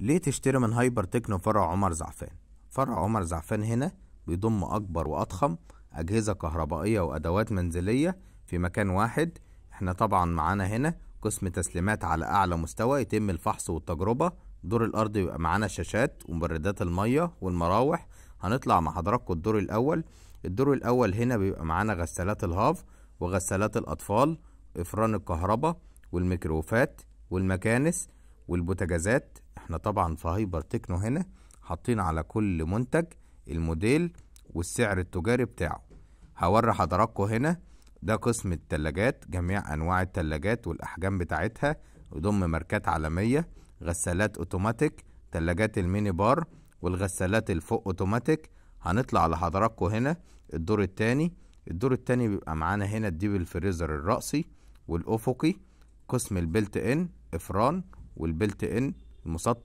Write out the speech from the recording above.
ليه تشتري من هايبر تكنو فرع عمر زعفان فرع عمر زعفان هنا بيضم أكبر وأضخم أجهزة كهربائية وأدوات منزلية في مكان واحد احنا طبعا معانا هنا قسم تسليمات على أعلى مستوى يتم الفحص والتجربة دور الأرض يبقى معانا شاشات ومبردات المية والمراوح هنطلع مع حضراتكم الدور الأول الدور الأول هنا بيبقى معانا غسالات الهاف وغسالات الأطفال إفران الكهرباء والميكروفات والمكانس والبوتاجازات احنا طبعا في هايبر تكنو هنا حاطين على كل منتج الموديل والسعر التجاري بتاعه هوري حضراتكم هنا ده قسم التلاجات جميع انواع التلاجات والاحجام بتاعتها يضم ماركات عالمية غسالات اوتوماتيك تلاجات الميني بار والغسالات الفوق اوتوماتيك هنطلع حضراتكم هنا الدور التاني الدور التاني بيبقى معانا هنا الديب الفريزر الرأسي والأفقي قسم البلت إن إفران والبلت ان المسطح